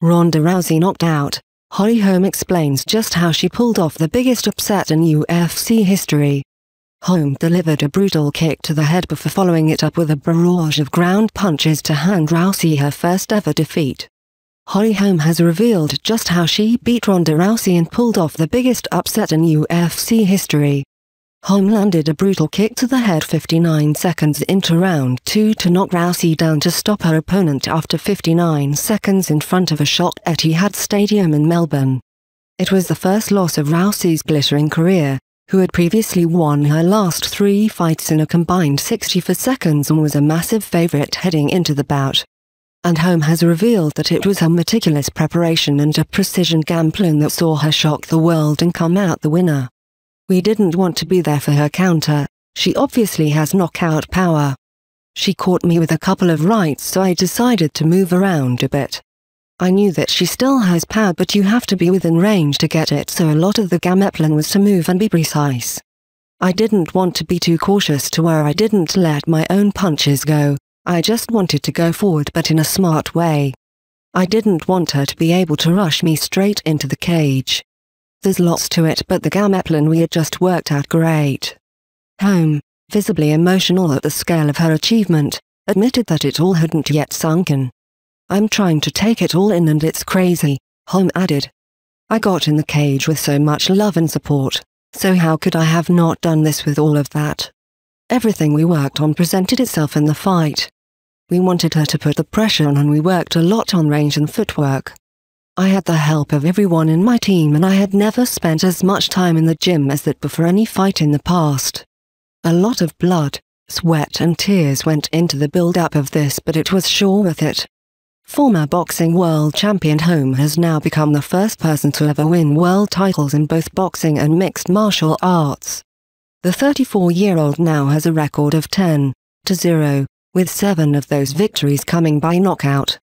Ronda Rousey knocked out. Holly Holm explains just how she pulled off the biggest upset in UFC history. Holm delivered a brutal kick to the head before following it up with a barrage of ground punches to hand Rousey her first ever defeat. Holly Holm has revealed just how she beat Ronda Rousey and pulled off the biggest upset in UFC history. Holm landed a brutal kick to the head 59 seconds into round 2 to knock Rousey down to stop her opponent after 59 seconds in front of a shot at Etihad Stadium in Melbourne. It was the first loss of Rousey's glittering career, who had previously won her last three fights in a combined 64 seconds and was a massive favourite heading into the bout. And Home has revealed that it was her meticulous preparation and her precision gambling that saw her shock the world and come out the winner. We didn't want to be there for her counter, she obviously has knockout power. She caught me with a couple of rights so I decided to move around a bit. I knew that she still has power but you have to be within range to get it so a lot of the game plan was to move and be precise. I didn't want to be too cautious to where I didn't let my own punches go, I just wanted to go forward but in a smart way. I didn't want her to be able to rush me straight into the cage. There's lots to it but the gamma we had just worked out great. Home, visibly emotional at the scale of her achievement, admitted that it all hadn't yet sunk in. I'm trying to take it all in and it's crazy, Home added. I got in the cage with so much love and support, so how could I have not done this with all of that? Everything we worked on presented itself in the fight. We wanted her to put the pressure on and we worked a lot on range and footwork, I had the help of everyone in my team and I had never spent as much time in the gym as that before any fight in the past. A lot of blood, sweat and tears went into the build-up of this but it was sure worth it. Former boxing world champion Home has now become the first person to ever win world titles in both boxing and mixed martial arts. The 34-year-old now has a record of 10 to 0, with seven of those victories coming by knockout.